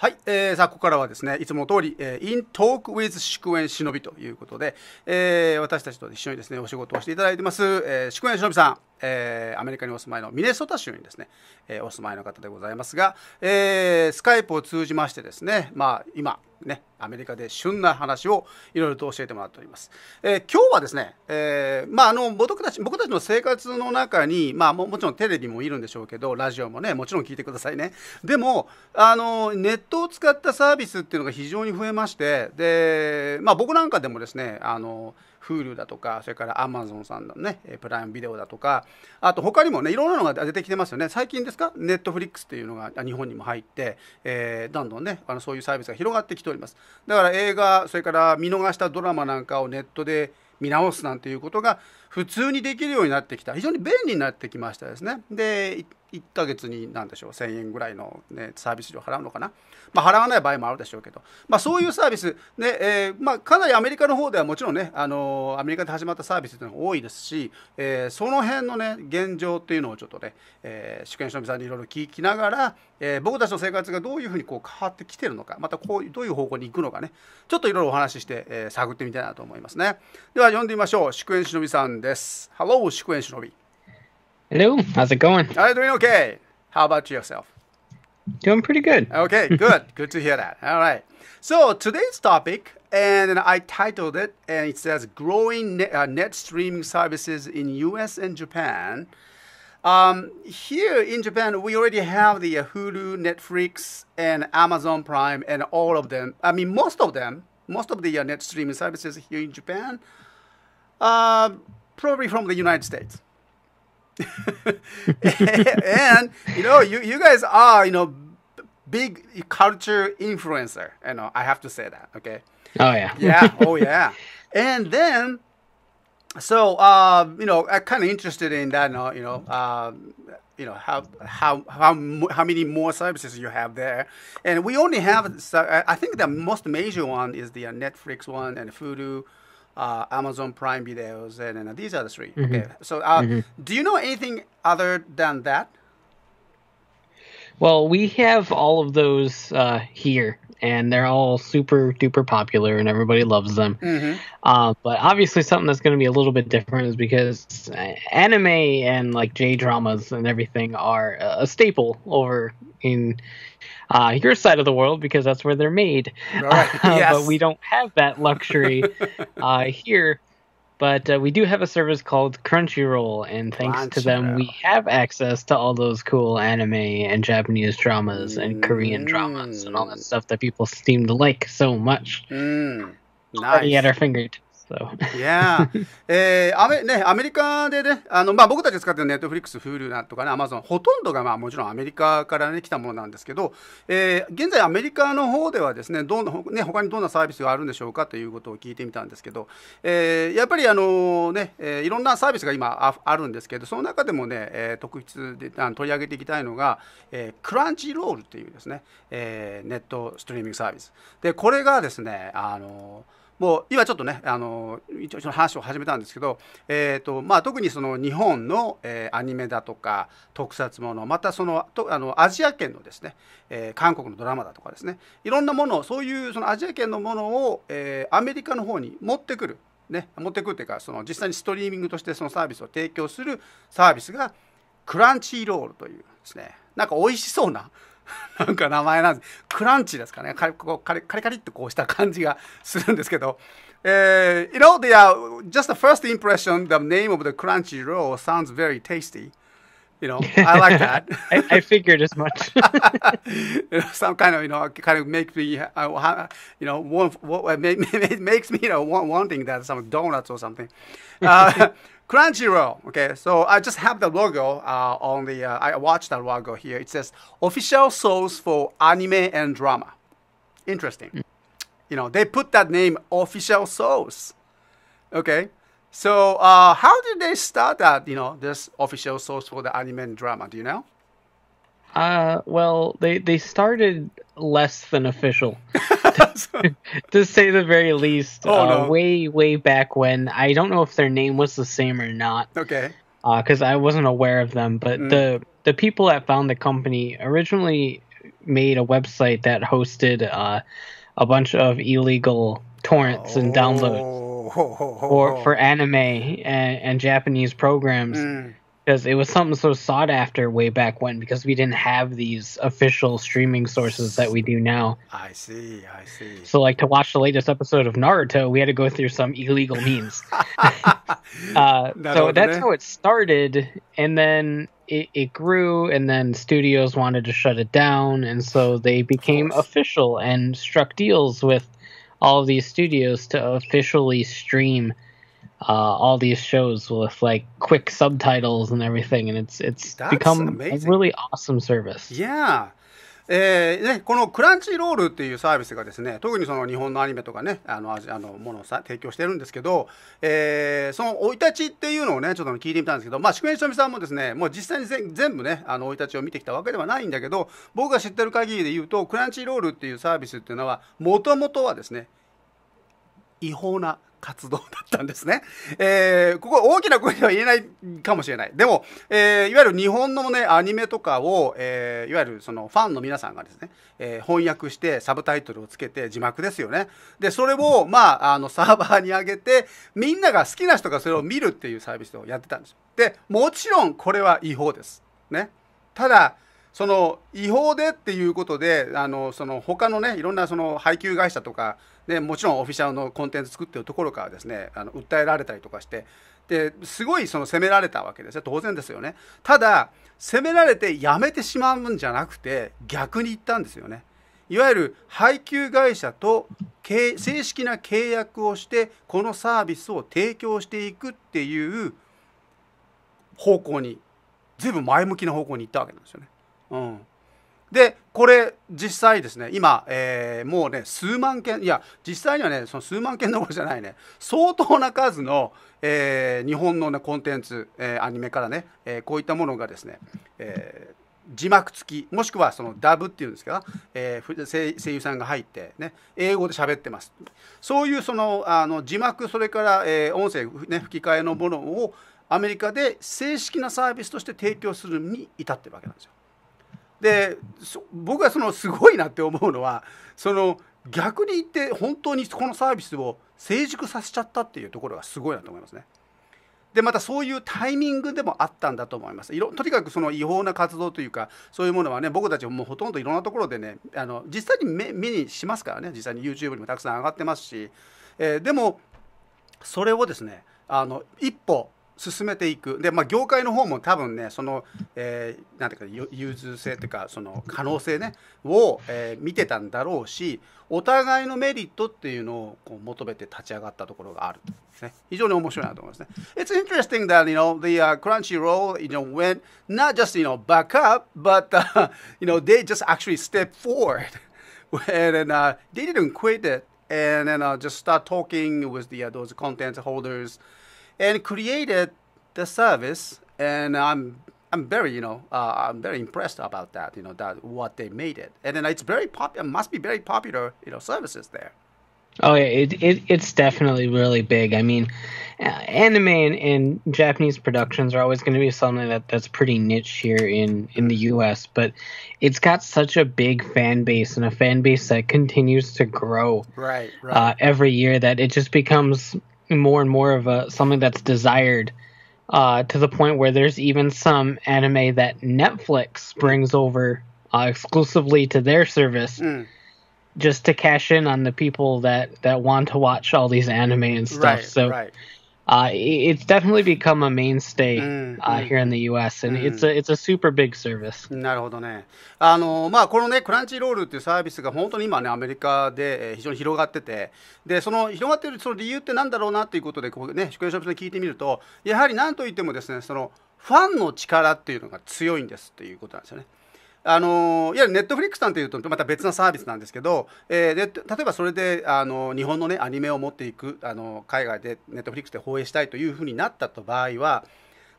はい、えー、さあここからはですねいつもの通り、えー、in talk with 祝宴忍びということで、えー、私たちと一緒にですねお仕事をしていただいてます、えー、祝宴忍びさん、えー、アメリカにお住まいのミネソタ州にですね、えー、お住まいの方でございますが、えー、スカイプを通じましてですねまあ今ね、アメリカで旬な話をいろいろと教えてもらっております。えー、今日はですね、えー、まあ、あの僕たち僕たちの生活の中に、まあ、もちろんテレビもいるんでしょうけどラジオもねもちろん聞いてくださいね。でもあのネットを使ったサービスっていうのが非常に増えましてで、まあ、僕なんかでもですねあの Hulu だとかそれから Amazon さんのねプライムビデオだとかあと他にもねいろんなのが出てきてますよね最近ですか Netflix っていうのが日本にも入って、えー、どんどんねあのそういうサービスが広がってきておりますだから映画それから見逃したドラマなんかをネットで見直すなんていうことが普通にできるようになってきた非常に便利になってきましたですねで1ヶ月に何でしょう1,000円ぐらいの、ね、サービス料払うのかな、まあ、払わない場合もあるでしょうけど、まあ、そういうサービス、ねえー、まあ、かなりアメリカの方ではもちろんね、あのー、アメリカで始まったサービスというのが多いですし、えー、その辺のね現状というのをちょっとね、え主権者さんにいろいろ聞きながら、え僕たちの生活がどういうふうにこう変わってきてるのかまたこうどういう方向に行くのかねちょっといろいろお話しして、え探ってみたいなと思いますねでは読んでみましょう宿宴忍さんです Hello 忍び Hello, how's it going? I'm doing okay. How about yourself? Doing pretty good. Okay, good. good to hear that. All right. So today's topic, and I titled it, and it says "Growing Net, uh, net Streaming Services in U.S. and Japan." Um, here in Japan, we already have the Hulu, Netflix, and Amazon Prime, and all of them. I mean, most of them, most of the uh, net streaming services here in Japan, uh, probably from the United States. and you know, you, you guys are you know big culture influencer. You know, I have to say that. Okay. Oh yeah. yeah. Oh yeah. and then, so uh, you know, i kind of interested in that. You know, you know, uh, you know how how how how many more services you have there, and we only have. I think the most major one is the uh, Netflix one and Fudu uh, Amazon Prime videos, and, and these are the 3 mm-hmm. Okay. So, uh, mm-hmm. do you know anything other than that? Well, we have all of those uh, here, and they're all super duper popular, and everybody loves them. Mm-hmm. Uh, but obviously, something that's going to be a little bit different is because uh, anime and like J dramas and everything are a staple over in uh, your side of the world because that's where they're made. Right. Uh, yes. but we don't have that luxury uh, here. But uh, we do have a service called Crunchyroll, and thanks Crunchyroll. to them, we have access to all those cool anime and Japanese dramas mm. and Korean dramas and all that mm. stuff that people seem to like so much. Mm. Nice. Already at our fingertips. So. yeah. えー、アメね、アメリカでね、あのまあ、僕たち使ってるネットフリックス、Hulu んとかね、Amazon、ほとんどが、まあ、もちろんアメリカから、ね、来たものなんですけど、えー、現在、アメリカの方ではですね、どんね他にどんなサービスがあるんでしょうかということを聞いてみたんですけど、えー、やっぱりあの、ねえー、いろんなサービスが今ああるんですけど、その中でもね、えー、特筆であの取り上げていきたいのが、えー、クランチロールっていうですね、えー、ネットストリーミングサービス。で、これがですね、あのもう今ちょっとねあの一応その話を始めたんですけど、えーとまあ、特にその日本の、えー、アニメだとか特撮ものまたそのとあのアジア圏のですね、えー、韓国のドラマだとかですねいろんなものをそういうそのアジア圏のものを、えー、アメリカの方に持ってくる、ね、持ってくるというかその実際にストリーミングとしてそのサービスを提供するサービスがクランチーロールというですねなんか美味しそうななんか名前なんですクランチですかねカリカリカリカリってこうした感じがするんですけど、えー、You know, they are just the first impression, the name of the crunchy roll sounds very tasty. You know, I like that. I, I, figured as much. some kind of you know kind of makes me uh, you know want, what it makes me you know want, wanting that some donuts or something. Uh, Crunchyroll. Okay, so I just have the logo uh, on the. Uh, I watched that logo here. It says official source for anime and drama. Interesting. Mm. You know, they put that name official source. Okay, so uh, how did they start that, you know, this official source for the anime and drama? Do you know? Uh, well, they, they started less than official, to, say the very least. Oh, uh, no. Way, way back when. I don't know if their name was the same or not. Okay. Because uh, I wasn't aware of them, but mm. the the people that found the company originally made a website that hosted uh, a bunch of illegal torrents and downloads ho, oh. for for anime and, and Japanese programs. Mm because it was something so sought after way back when because we didn't have these official streaming sources that we do now. I see, I see. So like to watch the latest episode of Naruto, we had to go through some illegal means. uh, so that's it? how it started, and then it, it, grew, and then studios wanted to shut it down, and so they became official and struck deals with all these studios to officially stream uh, all these shows with like quick subtitles and everything, and it's it's That's become amazing. a really awesome service. Yeah, えーね、このクランチロールっていうサービスがですね特にその日本のアニメとかねあのあのものを提供してるんですけど、えー、その生い立ちっていうのをねちょっと聞いてみたんですけど、まあ、宿命ひとみさんもですねもう実際に全部ね生い立ちを見てきたわけではないんだけど僕が知ってる限りで言うとクランチロールっていうサービスっていうのはもともとはですね違法な活動だったんですね。えー、ここ大きな声では言えないかもしれない。でも、えー、いわゆる日本のね、アニメとかを、えー、いわゆるそのファンの皆さんがですね、え翻訳してサブタイトルをつけて字幕ですよね。で、それを、まあ、あの、サーバーに上げて、みんなが好きな人がそれを見るっていうサービスをやってたんですよ。で、もちろんこれは違法です。ね。ただ、その違法でっていうことであのその他のねいろんなその配給会社とかでもちろんオフィシャルのコンテンツ作ってるところからですねあの訴えられたりとかしてですごいその責められたわけですよ当然ですよねただ責められてやめてしまうんじゃなくて逆に言ったんですよねいわゆる配給会社と正式な契約をしてこのサービスを提供していくっていう方向にぶん前向きな方向に行ったわけなんですよね。うん、でこれ実際ですね今、えー、もうね数万件いや実際にはねその数万件どころじゃないね相当な数の、えー、日本の、ね、コンテンツ、えー、アニメからね、えこういったものがですね、え字幕付きもしくはそのダブっていうんですけど、えー、声優さんが入って、ね、英語で喋ってますそういうそのあの字幕それから、えー、音声、ね、吹き替えのものをアメリカで正式なサービスとして提供するに至ってるわけなんですよ。で僕はそのすごいなって思うのはその逆に言って本当にこのサービスを成熟させちゃったっていうところがすごいなと思いますね。でまたそういうタイミングでもあったんだと思います。いろとにかくその違法な活動というかそういうものはね僕たちもほとんどいろんなところでねあの実際に目目にしますからね実際に YouTube にもたくさん上がってますし、えー、でもそれをですねあの一歩進めていくで、まあ、業界の方も多分ねその、えー、なんていうか融通性というかその可能性ねを、えー、見てたんだろうしお互いのメリットっていうのをこう求めて立ち上がったところがあるですね非常に面白いなと思いますね It's interesting that you know the、uh, Crunchyroll you know went not just you know back up but、uh, you know they just actually step p e d forward and then、uh, they didn't quit it and then、uh, just start talking with the、uh, those content holders and created the service. And I'm I'm very you know uh, I'm very impressed about that. You know that what they made it, and then it's very popular. Must be very popular. You know services there. Oh yeah, it, it it's definitely really big. I mean, uh, anime and, and, Japanese productions are always going to be something that that's pretty niche here in in the U.S. But it's got such a big fan base and a fan base that continues to grow right, right. Uh, every year that it just becomes more and more of a something that's desired uh, to the point where there's even some anime that Netflix brings over uh, exclusively to their service mm. just to cash in on the people that that want to watch all these anime and stuff. Right, so right. uh, it's definitely become a mainstay、うんう here in the U.S. and、it's a it's a super big service. なるほどね。あのまあこのねクランチロールっていうサービスが本当に今ねアメリカで非常に広がってて、でその広がってるその理由ってなんだろうなっていうことでこうね宿泊者に聞いてみると、やはりなんといってもですねそのファンの力っていうのが強いんですということなんですよね。あのいわゆるネットフリックスなんていうとまた別なサービスなんですけど、えー、で例えばそれであの日本の、ね、アニメを持っていくあの海外でネットフリックスで放映したいというふうになったと場合は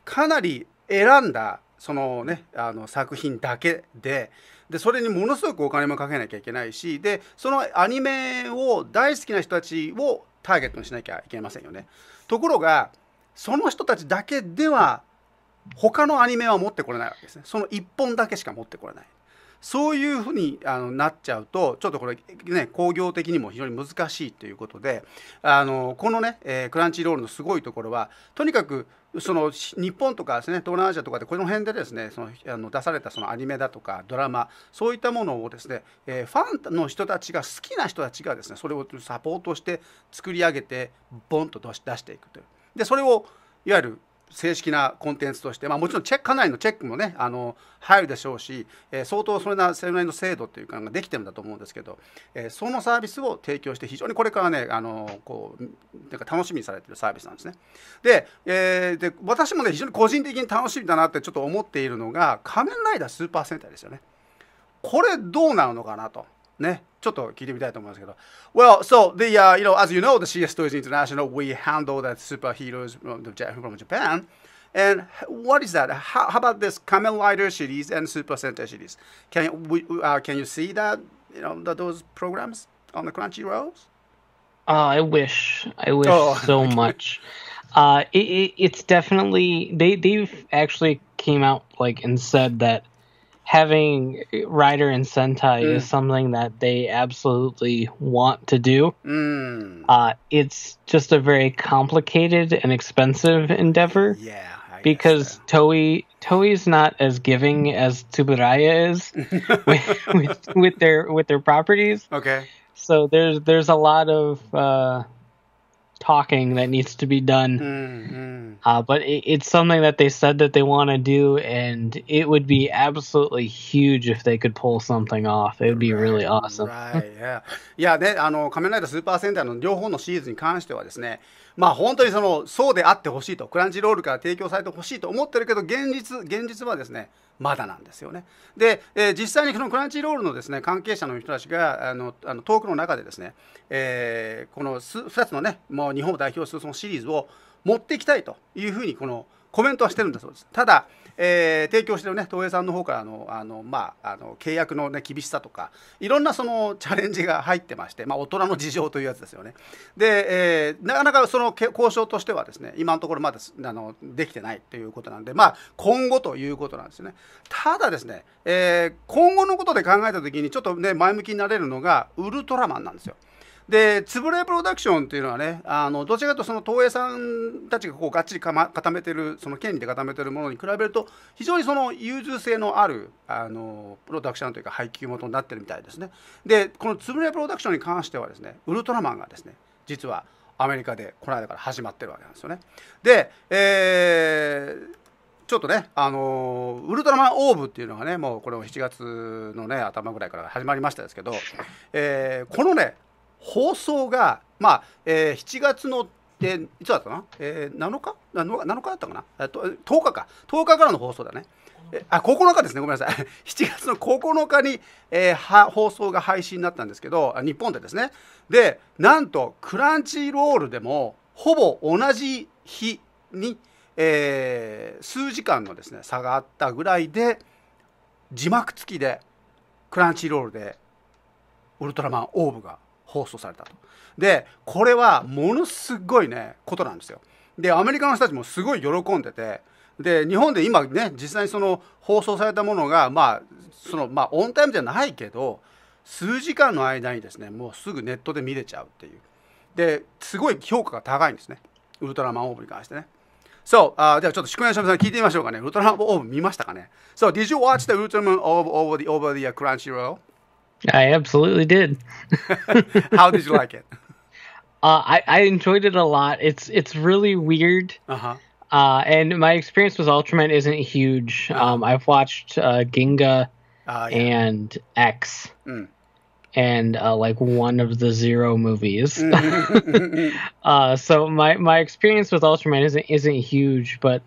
かなり選んだそのねあの作品だけででそれにものすごくお金もかけなきゃいけないしでそのアニメを大好きな人たちをターゲットにしなきゃいけませんよね。ところがその人たちだけでは他のアニメは持ってこれないわけですねその1本だけしか持ってこれないそういうふうにあのなっちゃうとちょっとこれね工業的にも非常に難しいということであのこのね、えー、クランチロールのすごいところはとにかくその日本とかですね東南アジアとかでこの辺でですねそのあの出されたそのアニメだとかドラマそういったものをですね、えー、ファンの人たちが好きな人たちがですねそれをサポートして作り上げてボンと出していくという。でそれをいわゆる正式なコンテンツとして、まあ、もちろんチェックかなりのチェックもねあの入るでしょうし、えー、相当それなそれなりの制度っていうかができてるんだと思うんですけど、えー、そのサービスを提供して非常にこれからねあのこうなんか楽しみにされてるサービスなんですね。で,、えー、で私もね非常に個人的に楽しみだなってちょっと思っているのが「仮面ライダースーパー戦隊」ですよね。これどうなるのかなと。ね、ちょっと聞いてみたいと思いますけど。Well, so the,、uh, you know, as you know, the CS Toys International, we handle that superheroes from Japan. And what is that? How, how about this Kamen Rider series and Super Sentai series? Can we, uh, can you see that you know those programs on the Crunchyroll? Uh, I wish. I wish oh, so okay. much. Uh, it, it, it's definitely they they've actually came out like and said that having Rider and Sentai mm. is something that they absolutely want to do. Mm. Uh, it's just a very complicated and expensive endeavor. Yeah. I because so. Toei Toei's not as giving as Tsuburaya is with, with, with, their with their properties. Okay. So there's there's a lot of uh, talking that needs to be done. Mm-hmm. Uh, but it, it's something that they said that they want to do, and it would be absolutely huge if they could pull something off. It would be really awesome. right, yeah. Yeah. いや、で、あの、仮面ライダースーパー戦隊の両方のシリーズに関してはですね、まあ本当にそのそうであってほしいとクランチロールから提供されてほしいと思ってるけど現実現実はですねまだなんですよね。で、えー、実際にこのクランチロールのですね関係者の人たちがあのあのトークの中でですね、えー、この2つのねもう日本を代表するそのシリーズを持っていきたいというふうにこのコメントはしてるんだそうです。ただ、えー、提供してるね東映さんの方からのあの、まあ、あの契約の、ね、厳しさとかいろんなそのチャレンジが入ってまして、まあ、大人の事情というやつですよね。で、えー、なかなかその交渉としてはですね今のところまだあのできてないということなんで、まあ、今後ということなんですよね。ただですね、えー、今後のことで考えた時にちょっとね前向きになれるのがウルトラマンなんですよ。で円れプロダクションっていうのはねあのどちらかとその東映さんたちがこうがっちりま、固めてるその権利で固めてるものに比べると非常にその融通性のあるあのプロダクションというか配給元になってるみたいですねでこのつ円谷プロダクションに関してはですねウルトラマンがですね実はアメリカでこの間から始まってるわけなんですよねで、えー、ちょっとね、あのー、ウルトラマンオーブっていうのがね、もうこれも7月のね、頭ぐらいから始まりましたですけど、えー、このね、放送が、まあえー、7月のでいつだったかな、えー、7日 ?7 日だったかな10日か10日からの放送だねあ9日ですねごめんなさい7 月の9日に、えー、放送が配信になったんですけど日本でですねでなんとクランチロールでもほぼ同じ日に、えー、数時間のですね差があったぐらいで字幕付きでクランチロールで「ウルトラマンオーブ」が放送されたと。で、これはものすごいね、ことなんですよ。で、アメリカの人たちもすごい喜んでて、で、日本で今ね、実際にその放送されたものが、まあ、その、まあ、オンタイムじゃないけど、数時間の間にですね、もうすぐネットで見れちゃうっていう。で、すごい評価が高いんですね。ウルトラマンオーブに関してね。そう、ではちょっと宿題のしゃべさん聞いてみましょうかね。ウルトラマンオーブ見ましたかね ?So, did you watch the Ultraman o over the, over the、uh, Crunchyroll? I absolutely did. How did you like it? Uh, I, I enjoyed it a lot. It's it's really weird. Uh-huh. Uh, and my experience with Ultraman isn't huge. Uh-huh. Um, I've watched uh, Ginga uh, yeah. and X. Mm and uh, like one of the zero movies. Mm. uh, so my my experience with Ultraman isn't isn't huge, but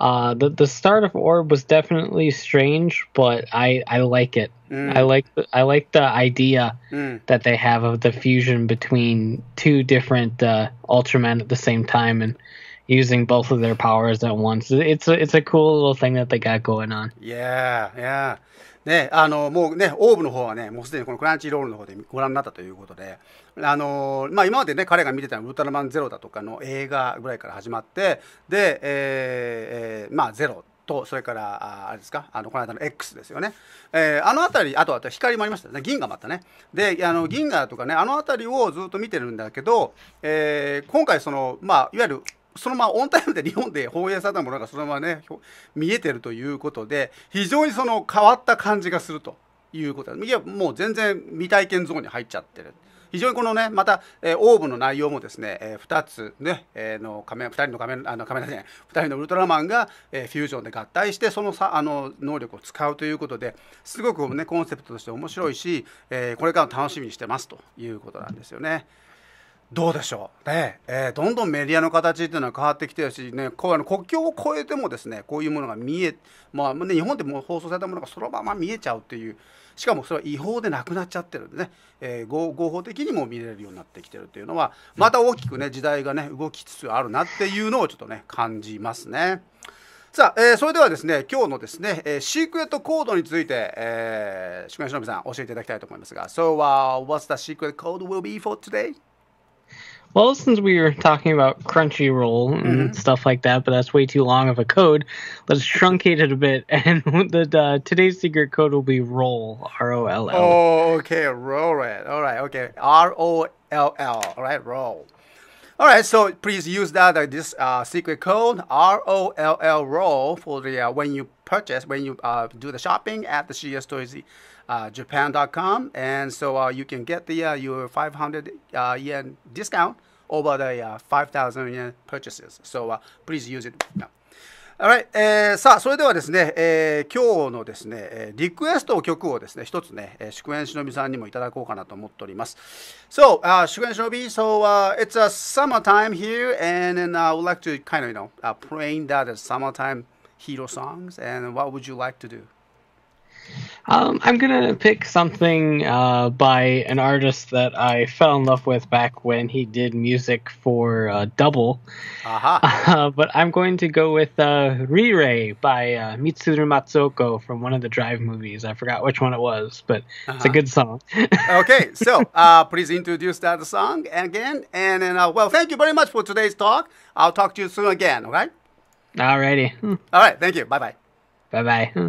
uh, the the start of Orb was definitely strange, but I I like it. Mm. I like I like the idea mm. that they have of the fusion between two different uh, Ultramen at the same time and using both of their powers at once. It's a it's a cool little thing that they got going on. Yeah, yeah. ね、あの、もうね、オーブの方はね、もうすでにこのクランチロールの方でご覧になったということで、あのまあ、今までね彼が見てたのは「ウルトラマンゼロ」だとかの映画ぐらいから始まってで、えーまあ、ゼロとそれからああれですかあのこの間の X ですよね、えー、あの辺りあとあと光もありましたね銀河もあったねであの銀河とかねあの辺りをずっと見てるんだけど、えー、今回そのまあいわゆるそのままオンタイムで日本で放映されたものがそのままね見えてるということで非常にその変わった感じがするということいやもう全然未体験ゾーンに入っちゃってる。非常にこのねまた、えー、オーブの内容もですね、えー、2つね、えー、の仮面2人の仮面あの仮面じゃない2人のウルトラマンが、えー、フュージョンで合体してそのさあの能力を使うということですごくねコンセプトとして面白いし、えー、これからも楽しみにしてますということなんですよね。どうでしょう、ねえー、どんどんメディアの形っていうのは変わってきてるし、ね、こうあの国境を越えてもですねこういうものが見え、まあね、日本でも放送されたものがそのまま見えちゃうっていうしかもそれは違法でなくなっちゃってるんでね、えー、合法的にも見れるようになってきてるっていうのはまた大きくね時代がね動きつつあるなっていうのをちょっとね感じますね。さあ、えー、それではですね今日のですね、えー、シークレットコードについて、えー、しゅくのびさん教えていただきたいと思いますが So、uh, what's the secret code will be for today? well, since we were talking about Crunchyroll and mm-hmm. stuff like that, but that's way too long of a code, let's truncate it a bit. And the, today's secret code will be roll, R O L L. Oh, okay, roll it. All right, okay, R O L L. All right, roll. All right, so please use that uh, this uh, secret code R O L L roll for the uh, when you purchase when you uh, do the shopping at the Shia stores japan.com, and so you can get the your 500 yen discount over the uh, 5,000 yen purchases. So please use it now. right. えー、さあ、それではですね、えー、今日のですね、えー、リクエスト曲をですね、一つね、えー、祝宴忍びさんにもいただこうかなと思っております。So,、uh, 祝宴しのび、so、uh, it's a summertime here, and then、uh, I would like to kind of, you know,、uh, praying that it's summertime hero songs, and what would you like to do? Um, I'm gonna pick something uh, by an artist that I fell in love with back when he did music for uh, Double. Uh-huh. Uh, but I'm going to go with uh, Rirei by uh, Mitsuru Matsuko from one of the Drive movies. I forgot which one it was, but uh-huh. it's a uh-huh. good song. okay, so uh, please introduce that song again. And then, uh, well, thank you very much for today's talk. I'll talk to you soon again, okay? Alrighty. Hmm. All right, thank you. Bye bye. Bye bye. Hmm.